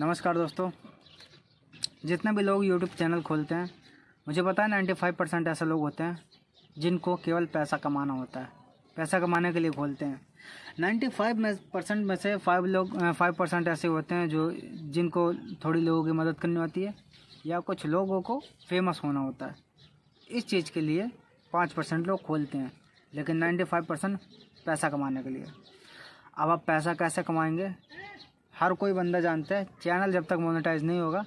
नमस्कार दोस्तों जितने भी लोग यूट्यूब चैनल खोलते हैं मुझे पता है नाइन्टी फाइव परसेंट ऐसे लोग होते हैं जिनको केवल पैसा कमाना होता है पैसा कमाने के लिए खोलते हैं नाइन्टी फाइव में परसेंट में से फाइव लोग फाइव परसेंट ऐसे होते हैं जो जिनको थोड़ी लोगों की मदद करनी होती है या कुछ लोगों को फेमस होना होता है इस चीज़ के लिए पाँच परसेंट लोग खोलते हैं लेकिन नाइन्टी फाइव परसेंट पैसा कमाने के लिए अब आप पैसा कैसे कमाएंगे हर कोई बंदा जानता है चैनल जब तक मोनेटाइज नहीं होगा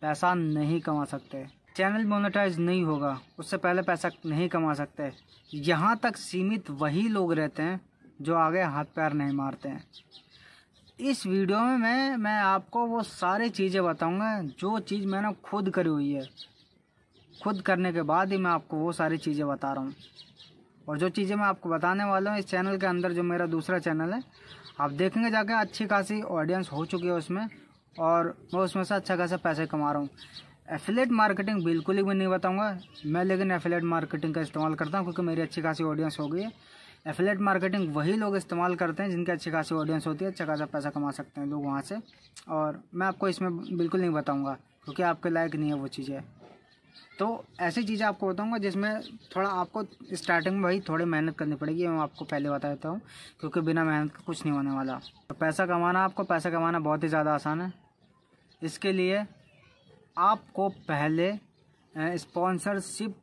पैसा नहीं कमा सकते चैनल मोनेटाइज नहीं होगा उससे पहले पैसा नहीं कमा सकते यहाँ तक सीमित वही लोग रहते हैं जो आगे हाथ पैर नहीं मारते हैं इस वीडियो में मैं मैं आपको वो सारी चीज़ें बताऊंगा जो चीज़ मैंने खुद करी हुई है खुद करने के बाद ही मैं आपको वो सारी चीज़ें बता रहा हूँ और जो चीज़ें मैं आपको बताने वाला हूँ इस चैनल के अंदर जो मेरा दूसरा चैनल है आप देखेंगे जाके अच्छी खासी ऑडियंस हो चुकी है उसमें और मैं उसमें से अच्छा खासा पैसे कमा रहा हूँ एफिलेट मार्केटिंग बिल्कुल ही मैं नहीं बताऊँगा मैं लेकिन एफिलेट मार्केटिंग का इस्तेमाल करता हूँ क्योंकि मेरी अच्छी खासी ऑडियंस हो गई है एफिलेट मार्केटिंग वही लोग इस्तेमाल करते हैं जिनकी अच्छी खासी ऑडियंस होती है अच्छा खासा पैसा कमा सकते हैं लोग वहाँ से और मैं आपको इसमें बिल्कुल नहीं बताऊँगा क्योंकि आपके लायक नहीं है वो चीज़ें तो ऐसी चीज़ें आपको बताऊंगा जिसमें थोड़ा आपको स्टार्टिंग में भाई थोड़ी मेहनत करनी पड़ेगी मैं आपको पहले बता देता हूँ क्योंकि बिना मेहनत का कुछ नहीं होने वाला तो पैसा कमाना आपको पैसा कमाना बहुत ही ज़्यादा आसान है इसके लिए आपको पहले स्पॉन्सरशिप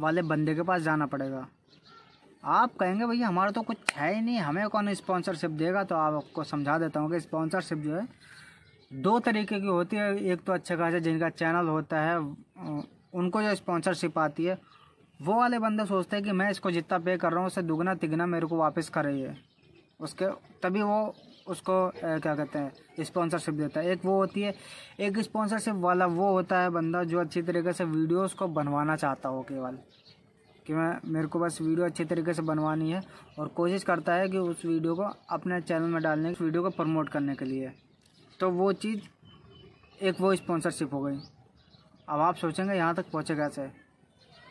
वाले बंदे के पास जाना पड़ेगा आप कहेंगे भैया हमारा तो कुछ है ही नहीं हमें कौन स्पॉन्सरशिप देगा तो आपको समझा देता हूँ कि स्पॉन्सरशिप जो है दो तरीके की होती है एक तो अच्छे खासा जिनका चैनल होता है उनको जो स्पॉन्सरशिप आती है वो वाले बंदे सोचते हैं कि मैं इसको जितना पे कर रहा हूँ उससे दुगना तिगना मेरे को वापस कर रही है उसके तभी वो उसको ए, क्या कहते हैं स्पॉन्सरशिप देता है एक वो होती है एक स्पॉन्सरशिप वाला वो होता है बंदा जो अच्छी तरीके से वीडियोस को बनवाना चाहता हो केवल कि मैं मेरे को बस वीडियो अच्छी तरीके से बनवानी है और कोशिश करता है कि उस वीडियो को अपने चैनल में डालने वीडियो को प्रमोट करने के लिए तो वो चीज़ एक वो स्पॉन्सरशिप हो गई अब आप सोचेंगे यहाँ तक पहुँचे कैसे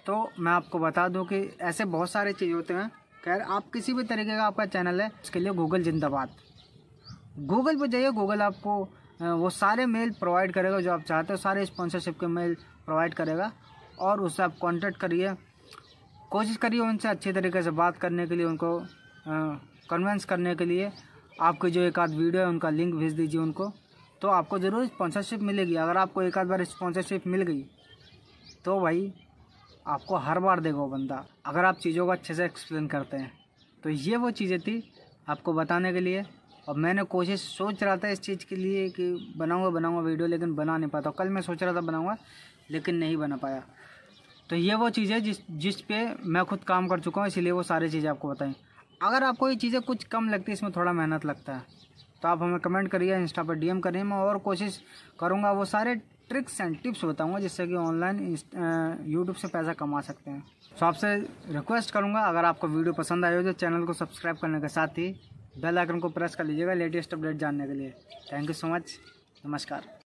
तो मैं आपको बता दूँ कि ऐसे बहुत सारे चीज़ होते हैं खैर आप किसी भी तरीके का आपका चैनल है उसके लिए गूगल जिंदाबाद गूगल पर जाइए गूगल आपको वो सारे मेल प्रोवाइड करेगा जो आप चाहते हो सारे स्पॉन्सरशिप के मेल प्रोवाइड करेगा और उससे आप कॉन्टेक्ट करिए कोशिश करिए उनसे अच्छे तरीके से बात करने के लिए उनको कन्वेंस करने के लिए आपकी जो एक आध वीडियो है उनका लिंक भेज दीजिए उनको तो आपको ज़रूर स्पॉन्सरशिप मिलेगी अगर आपको एक आध बार स्पॉन्सरशिप मिल गई तो भाई आपको हर बार देगा वो बंदा अगर आप चीज़ों को अच्छे से एक्सप्लेन करते हैं तो ये वो चीज़ें थी आपको बताने के लिए और मैंने कोशिश सोच रहा था इस चीज़ के लिए कि बनाऊंगा बनाऊंगा वीडियो लेकिन बना नहीं पाता कल मैं सोच रहा था बनाऊंगा लेकिन नहीं बना पाया तो ये वो चीज़ें जिस जिस पे मैं खुद काम कर चुका हूँ इसीलिए वो सारी चीज़ें आपको बताएं अगर आपको ये चीज़ें कुछ कम लगती है इसमें थोड़ा मेहनत लगता है तो आप हमें कमेंट करिए इंस्टा पर डीएम करिए मैं और कोशिश करूँगा वो सारे ट्रिक्स एंड टिप्स बताऊँगा जिससे कि ऑनलाइन यूट्यूब से पैसा कमा सकते हैं तो आपसे रिक्वेस्ट करूँगा अगर आपको वीडियो पसंद आए हो तो चैनल को सब्सक्राइब करने के साथ ही बेल आइकन को प्रेस कर लीजिएगा लेटेस्ट अपडेट जानने के लिए थैंक यू सो मच नमस्कार